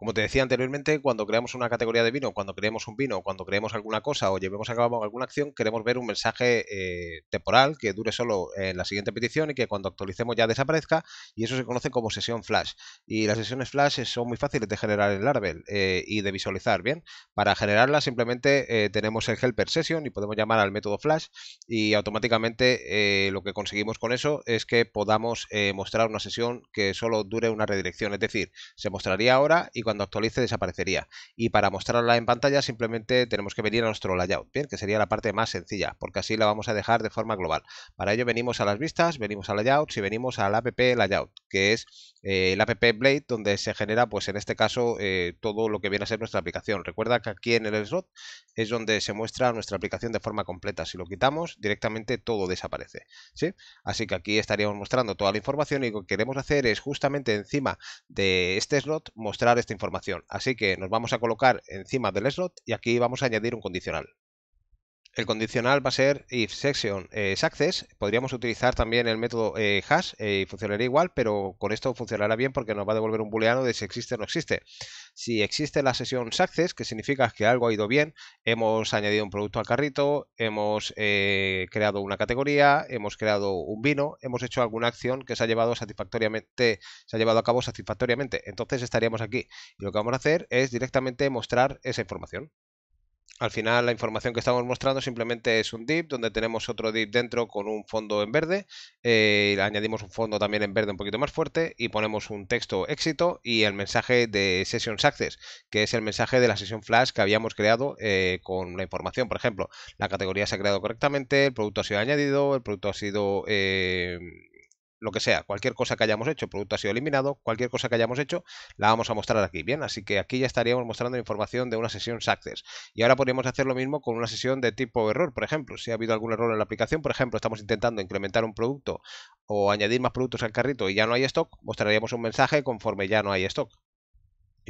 Como te decía anteriormente, cuando creamos una categoría de vino, cuando creemos un vino, cuando creemos alguna cosa o llevemos a cabo alguna acción, queremos ver un mensaje eh, temporal que dure solo en la siguiente petición y que cuando actualicemos ya desaparezca y eso se conoce como sesión flash. Y las sesiones flash son muy fáciles de generar en Laravel eh, y de visualizar, ¿bien? Para generarla simplemente eh, tenemos el helper session y podemos llamar al método flash y automáticamente lo que conseguimos con eso es que podamos mostrar una sesión que solo dure una redirección, es decir, se mostraría ahora y cuando cuando actualice desaparecería. Y para mostrarla en pantalla simplemente tenemos que venir a nuestro layout, bien, que sería la parte más sencilla, porque así la vamos a dejar de forma global. Para ello venimos a las vistas, venimos al layout y venimos al app layout, que es eh, el app blade donde se genera, pues en este caso, eh, todo lo que viene a ser nuestra aplicación. Recuerda que aquí en el slot es donde se muestra nuestra aplicación de forma completa. Si lo quitamos, directamente todo desaparece. ¿sí? Así que aquí estaríamos mostrando toda la información y lo que queremos hacer es justamente encima de este slot mostrar esta información Así que nos vamos a colocar encima del slot y aquí vamos a añadir un condicional el condicional va a ser if section eh, is access. Podríamos utilizar también el método eh, hash eh, y funcionaría igual, pero con esto funcionará bien porque nos va a devolver un booleano de si existe o no existe. Si existe la sesión access, que significa que algo ha ido bien, hemos añadido un producto al carrito, hemos creado una categoría, hemos creado un vino, hemos hecho alguna acción que se ha llevado satisfactoriamente, se ha llevado a cabo satisfactoriamente. Entonces estaríamos aquí y lo que vamos a hacer es directamente mostrar esa información al final la información que estamos mostrando simplemente es un div donde tenemos otro div dentro con un fondo en verde, eh, le añadimos un fondo también en verde un poquito más fuerte y ponemos un texto éxito y el mensaje de Sessions Access, que es el mensaje de la sesión flash que habíamos creado eh, con la información. Por ejemplo, la categoría se ha creado correctamente, el producto ha sido añadido, el producto ha sido... Eh, lo que sea, cualquier cosa que hayamos hecho, producto ha sido eliminado, cualquier cosa que hayamos hecho, la vamos a mostrar aquí, ¿bien? Así que aquí ya estaríamos mostrando información de una sesión Success. Y ahora podríamos hacer lo mismo con una sesión de tipo error, por ejemplo, si ha habido algún error en la aplicación, por ejemplo, estamos intentando incrementar un producto o añadir más productos al carrito y ya no hay stock, mostraríamos un mensaje conforme ya no hay stock,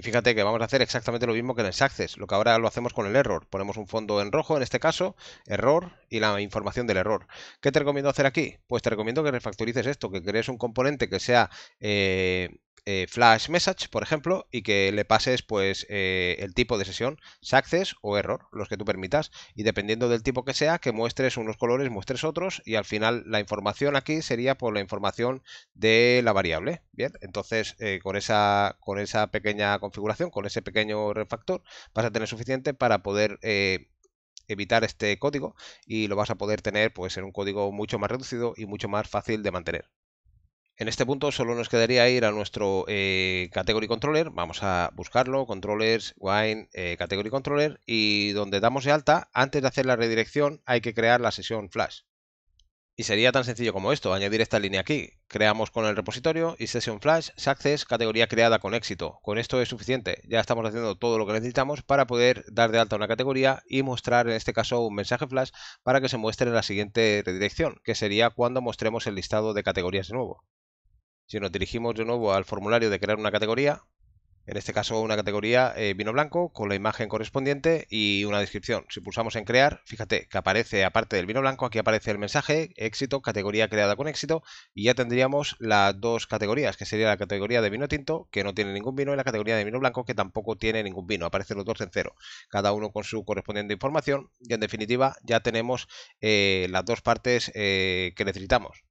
y fíjate que vamos a hacer exactamente lo mismo que en el Success, lo que ahora lo hacemos con el error. Ponemos un fondo en rojo, en este caso, error y la información del error. ¿Qué te recomiendo hacer aquí? Pues te recomiendo que refactorices esto, que crees un componente que sea eh, eh, flash message, por ejemplo, y que le pases pues eh, el tipo de sesión, success o error, los que tú permitas, y dependiendo del tipo que sea, que muestres unos colores, muestres otros, y al final la información aquí sería por la información de la variable. Bien, entonces eh, con esa con esa pequeña configuración, con ese pequeño refactor, vas a tener suficiente para poder evitar este código y lo vas a poder tener pues en un código mucho más reducido y mucho más fácil de mantener. En este punto solo nos quedaría ir a nuestro eh, Category Controller, vamos a buscarlo, Controllers, Wine, eh, Category Controller, y donde damos de alta, antes de hacer la redirección hay que crear la sesión Flash. Y sería tan sencillo como esto, añadir esta línea aquí. Creamos con el repositorio y Session Flash, success, categoría creada con éxito. Con esto es suficiente, ya estamos haciendo todo lo que necesitamos para poder dar de alta una categoría y mostrar en este caso un mensaje flash para que se muestre en la siguiente redirección, que sería cuando mostremos el listado de categorías de nuevo. Si nos dirigimos de nuevo al formulario de crear una categoría, en este caso una categoría eh, vino blanco con la imagen correspondiente y una descripción. Si pulsamos en crear, fíjate que aparece aparte del vino blanco, aquí aparece el mensaje éxito, categoría creada con éxito y ya tendríamos las dos categorías, que sería la categoría de vino tinto, que no tiene ningún vino, y la categoría de vino blanco, que tampoco tiene ningún vino. Aparecen los dos en cero, cada uno con su correspondiente información y en definitiva ya tenemos eh, las dos partes eh, que necesitamos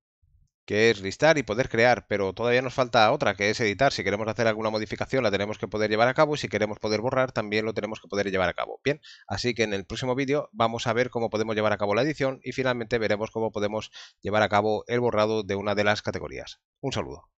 que es listar y poder crear, pero todavía nos falta otra, que es editar. Si queremos hacer alguna modificación, la tenemos que poder llevar a cabo, y si queremos poder borrar, también lo tenemos que poder llevar a cabo. Bien, así que en el próximo vídeo vamos a ver cómo podemos llevar a cabo la edición y finalmente veremos cómo podemos llevar a cabo el borrado de una de las categorías. Un saludo.